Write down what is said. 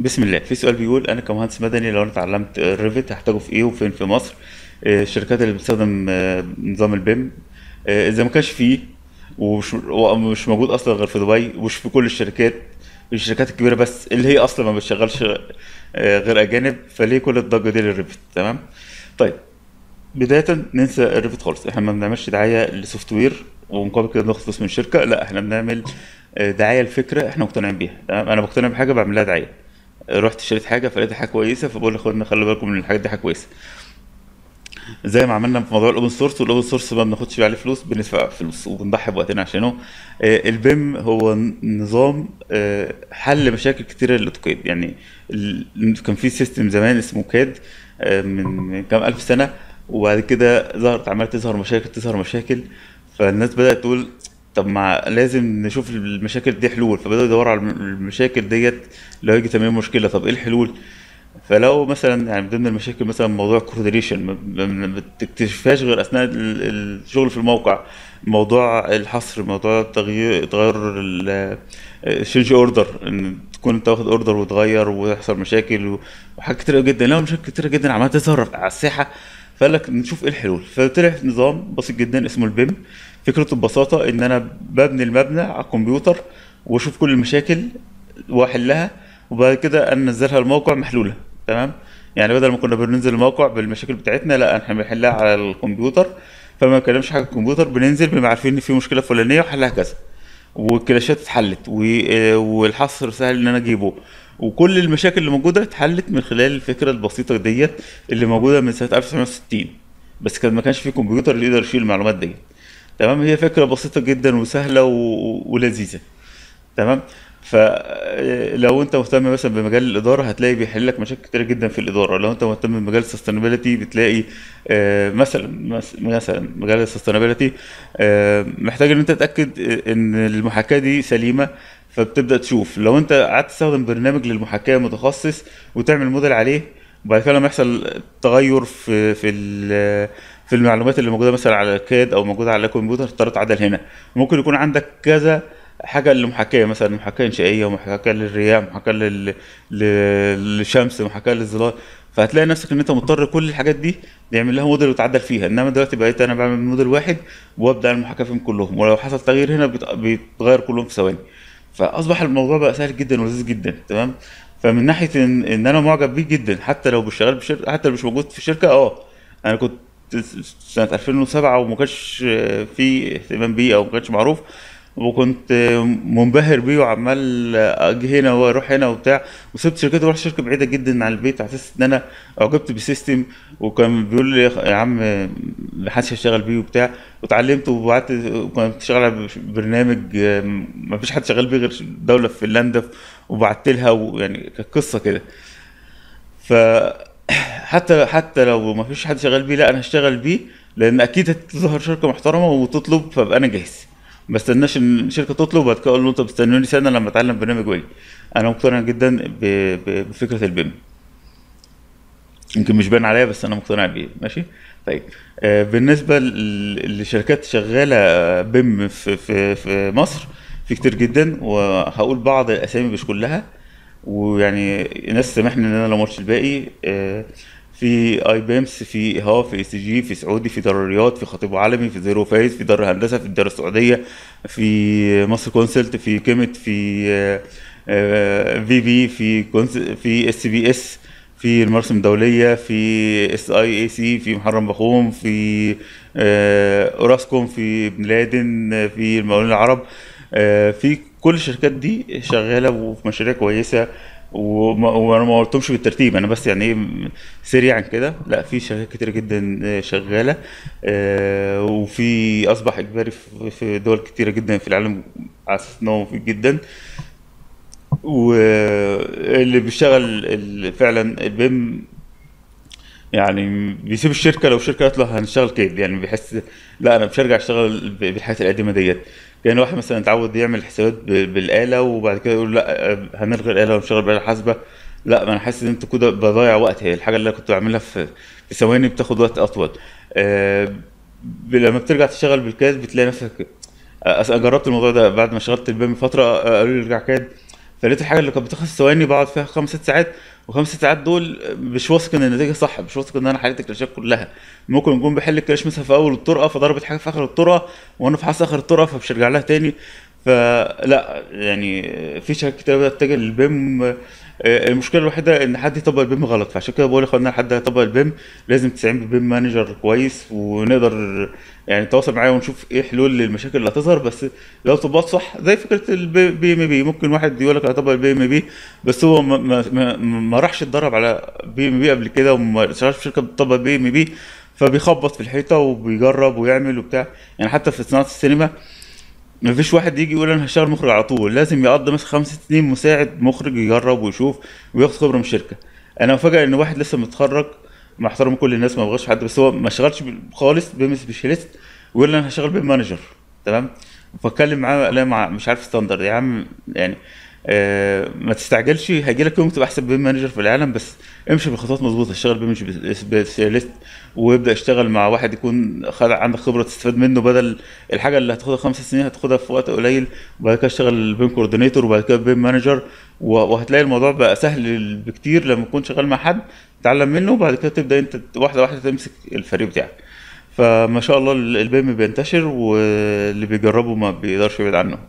بسم الله في سؤال بيقول انا كمهندس مدني لو انا اتعلمت الريفت هحتاجه في ايه وفين في مصر آه، الشركات اللي بتستخدم آه، نظام البيم آه، اذا ما كانش فيه ومش مش موجود اصلا غير في دبي ومش في كل الشركات الشركات الكبيره بس اللي هي اصلا ما بتشغلش غير اجانب فليه كل الضجه دي للريفت تمام طيب بدايه ننسى الريفت خالص احنا ما بنعملش دعايه لسوفت وير ومقابل كده ناخد فلوس من شركه لا احنا بنعمل دعايه لفكره احنا مقتنعين بيها انا مقتنع بحاجه بعملها دعايه رحت شريت حاجه فلقيت حاجه كويسه فبقول لاخواتنا خلوا بالكم من الحاجات دي حاجه كويسه زي ما عملنا في موضوع الاوبن سورس والاوبن سورس ما بناخدش عليه فلوس بندفع فلوس وبنضحي بوقتنا عشانه آه، البيم هو نظام آه، حل مشاكل كتيره للاوتوكاد يعني كان في سيستم زمان اسمه كاد آه، من كام الف سنه وبعد كده ظهرت عماله تظهر مشاكل تظهر مشاكل فالناس بدات تقول طب ما لازم نشوف المشاكل دي حلول فبداوا يدوروا على المشاكل ديت لو يجي تمام مشكله طب ايه الحلول فلو مثلا يعني من ضمن المشاكل مثلا موضوع الكوردريشن ما بتكتشفهاش غير اثناء الشغل في الموقع موضوع الحصر موضوع تغيير تغير الشينج اوردر ان تكون انت واخد اوردر وتغير ويحصل مشاكل وحاجات كتيره جدا لو مشاكل كتيره جدا عماله تظهر على الساحه فقال لك نشوف ايه الحلول فطلع نظام بسيط جدا اسمه البيم فكرته ببساطه ان انا ببني المبنى على الكمبيوتر واشوف كل المشاكل واحلها وبعد كده انزلها الموقع محلوله تمام يعني بدل ما كنا بننزل الموقع بالمشاكل بتاعتنا لا احنا بنحلها على الكمبيوتر فما بنكلمش حاجه الكمبيوتر بننزل بما عارفين ان في مشكله فلانيه وحلها كذا والكلاشات اتحلت والحصر سهل ان انا اجيبه وكل المشاكل اللي موجوده اتحلت من خلال الفكره البسيطه ديت اللي موجوده من سنه 1960 بس كان ما كانش في كمبيوتر اللي يقدر يشيل المعلومات ديت تمام هي فكره بسيطه جدا وسهله و... ولذيذه تمام فلو انت مهتم مثلا بمجال الاداره هتلاقي بيحل لك مشاكل كتير جدا في الاداره لو انت مهتم بمجال السستينابيلتي بتلاقي آه، مثلا مثلا مجال السستينابيلتي آه، محتاج ان انت تتاكد آه، ان المحاكاه دي سليمه فبتبدا تشوف لو انت قعدت تستخدم برنامج للمحاكاه متخصص وتعمل موديل عليه وبعد كده لما يحصل تغير في في في المعلومات اللي موجوده مثلا على الكاد او موجوده على الكمبيوتر تقدر تعدل هنا ممكن يكون عندك كذا حاجه للمحاكاه مثلا محاكاه انشائيه ومحاكاه للرياح محاكاه لل... للشمس محاكاه للظلال فهتلاقي نفسك ان انت مضطر كل الحاجات دي يعمل لها موديل وتعدل فيها انما دلوقتي بقيت انا بعمل موديل واحد وابدا المحاكاه فيهم كلهم ولو حصل تغيير هنا بيتغير كلهم في ثواني فاصبح الموضوع بقى سهل جدا ولذيذ جدا تمام فمن ناحيه ان, إن انا معجب بيه جدا حتى لو بشتغل بشركه حتى لو مش موجود في شركه اه انا كنت سنه 2007 وما كانش في اهتمام بيه او ما كانش معروف وكنت منبهر بيه وعمال اجي هنا واروح هنا وبتاع وسبت شركته ورحت شركه بعيده جدا عن البيت على ان انا اعجبت بالسيستم وكان بيقول لي يا عم محدش هيشتغل بيه وبتاع واتعلمت وقعدت وكنت شغال على برنامج ما فيش حد شغال بيه غير دوله في فنلندا وبعت لها ويعني كانت قصه كده ف حتى حتى لو ما فيش حد شغال بيه لا انا هشتغل بيه لان اكيد هتظهر شركه محترمه وتطلب فابقى انا جاهز ما استناش ان الشركه تطلب وبعد كده اقول له انت بتستنوني سنه لما اتعلم برنامج واي انا مقتنع جدا بفكره البيم يمكن مش باين عليا بس انا مقتنع بيه ماشي طيب آه، بالنسبه لشركات شغاله آه، بيم في, في, في مصر في كتير جدا وهقول بعض الاسامي مش كلها ويعني الناس سامحني ان انا لو ماتش الباقي آه، في اي بيمس في ها في اي سي جي في سعودي في دار الرياض في خطيب عالمي في زيرو فايز في دار هندسه في الدار السعوديه في مصر كونسلت في كيمت آه، آه، في في بي في في اس بي اس في المرسم الدوليه في اس اي اي سي في محرم بخوم في اوراسكوم في بن لادن في المقاولين العرب في كل الشركات دي شغاله وفي مشاريع كويسه وانا ما قلتهمش بالترتيب انا بس يعني ايه سريعا كده لا في شركات كتير جدا آه، شغاله آه، وفي اصبح اجباري في دول كتيره جدا في العالم على اساس ان هو مفيد جدا واللي بيشتغل فعلا البيم يعني بيسيب الشركه لو الشركه قالت له هنشتغل كيف يعني بيحس لا انا مش هرجع اشتغل بالحاجات القديمه ديت يعني واحد مثلا اتعود يعمل حسابات بالاله وبعد كده يقول لا هنلغي الاله ونشغل بالاله الحاسبه لا ما انا حاسس ان انت كده بضيع وقت هي الحاجه اللي انا كنت بعملها في ثواني بتاخد وقت اطول أه لما بترجع تشتغل بالكاد بتلاقي نفسك انا جربت الموضوع ده بعد ما شغلت البام فتره قالوا لي ارجع كاد فلقيت الحاجه اللي كانت بتاخد ثواني بقعد فيها خمس ست ساعات وخمس ست ساعات دول مش واثق ان النتيجه صح مش واثق ان انا حليت الكلاشات كلها ممكن نكون بحل الكلاش مثلا في اول الطرقه فضربت حاجه في اخر الطرقه وانا في حاسه اخر الطرقه فمش هرجع لها تاني فلا يعني في شركات كتير بدات تتجه للبيم آه، المشكله الوحيده ان حد يطبق البيم غلط فعشان كده بقول لاخواننا حد هيطبق البيم لازم تستعين ببيم مانجر كويس ونقدر يعني نتواصل معاه ونشوف ايه حلول للمشاكل اللي هتظهر بس لو طبقت صح زي فكره البي ام بي ممكن واحد يقول لك هطبق البي ام بي بس هو ما, ما, ما راحش اتدرب على بي ام بي قبل كده وما اشتغلش في شركه بتطبق بي ام بي فبيخبط في الحيطه وبيجرب ويعمل وبتاع يعني حتى في صناعه السينما ما فيش واحد يجي يقول انا هشتغل مخرج على طول لازم يقضي مثلا خمس سنين مساعد مخرج يجرب ويشوف وياخد خبره من الشركه انا مفاجئ ان واحد لسه متخرج مع احترام كل الناس ما بغاش حد بس هو ما اشتغلش خالص بيم سبيشاليست ويقول انا هشتغل بيم مانجر تمام فاتكلم معاه لا مع مش عارف ستاندرد يا عم يعني آه، ما تستعجلش هيجي لك يوم تبقى احسن بيم مانجر في العالم بس امشي بخطوات مظبوطه اشتغل بيمج بسياليست وابدا اشتغل مع واحد يكون خد عندك خبره تستفاد منه بدل الحاجه اللي هتاخدها خمس سنين هتاخدها في وقت قليل وبعد كده اشتغل بيم كوردينيتور وبعد كده بيم مانجر وهتلاقي الموضوع بقى سهل بكتير لما تكون شغال مع حد تتعلم منه وبعد كده تبدا انت واحده واحده تمسك الفريق بتاعك فما شاء الله البيم بينتشر واللي بيجربه ما بيقدرش يبعد عنه